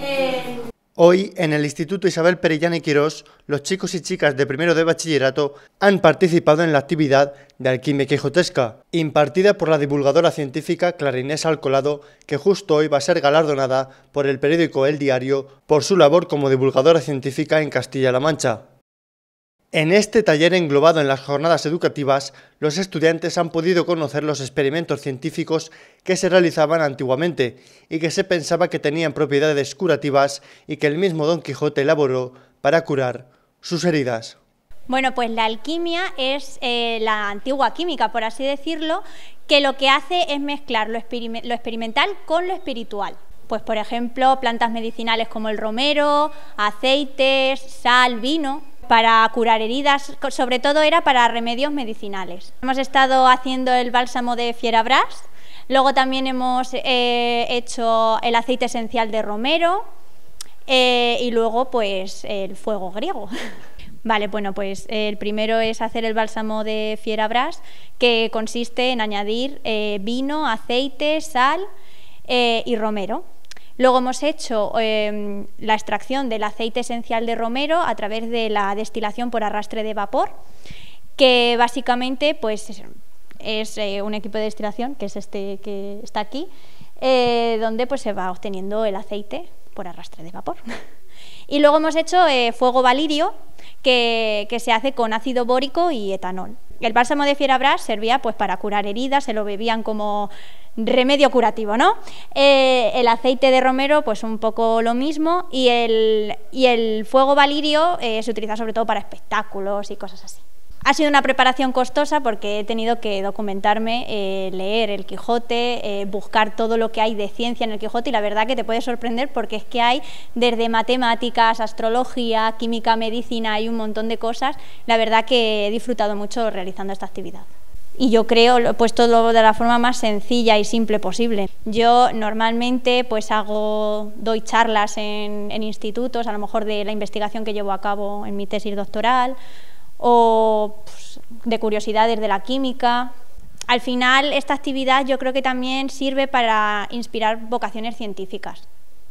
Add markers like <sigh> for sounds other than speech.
Eh, hoy, en el Instituto Isabel Perellán y Quirós, los chicos y chicas de primero de bachillerato han participado en la actividad de alquimia quijotesca, impartida por la divulgadora científica Clarinés Alcolado, que justo hoy va a ser galardonada por el periódico El Diario por su labor como divulgadora científica en Castilla-La Mancha. En este taller englobado en las jornadas educativas, los estudiantes han podido conocer los experimentos científicos que se realizaban antiguamente y que se pensaba que tenían propiedades curativas y que el mismo Don Quijote elaboró para curar sus heridas. Bueno, pues la alquimia es eh, la antigua química, por así decirlo, que lo que hace es mezclar lo, lo experimental con lo espiritual pues por ejemplo plantas medicinales como el romero, aceites, sal, vino para curar heridas, sobre todo era para remedios medicinales. Hemos estado haciendo el bálsamo de fierabras, luego también hemos eh, hecho el aceite esencial de romero eh, y luego pues el fuego griego. <laughs> Vale, bueno, pues el primero es hacer el bálsamo de fierabras, que consiste en añadir eh, vino, aceite, sal y romero. Luego hemos hecho em, la extracción del aceite esencial de romero a través de la destilación por arrastre de vapor, que básicamente pues, es eh, un equipo de destilación, que es este que está aquí, eh, donde pues, se va obteniendo el aceite por arrastre de vapor. <laughs> y luego hemos hecho eh, fuego valirio, que se hace con ácido bórico y etanol. El bálsamo de fierabras servía pues para curar heridas, se lo bebían como remedio curativo, ¿no? Eh, el aceite de romero, pues un poco lo mismo, y el, y el fuego valirio eh, se utiliza sobre todo para espectáculos y cosas así. Ha sido una preparación costosa porque he tenido que documentarme, eh, leer el Quijote, eh, buscar todo lo que hay de ciencia en el Quijote y la verdad que te puede sorprender porque es que hay desde matemáticas, astrología, química, medicina, hay un montón de cosas. La verdad que he disfrutado mucho realizando esta actividad y yo creo lo pues todo de la forma más sencilla y simple posible. Yo normalmente pues hago, doy charlas en institutos, a lo mejor de la investigación que llevo a cabo en mi tesis doctoral, o pues, de curiosidades de la química. Al final, esta actividad yo creo que también sirve para inspirar vocaciones científicas.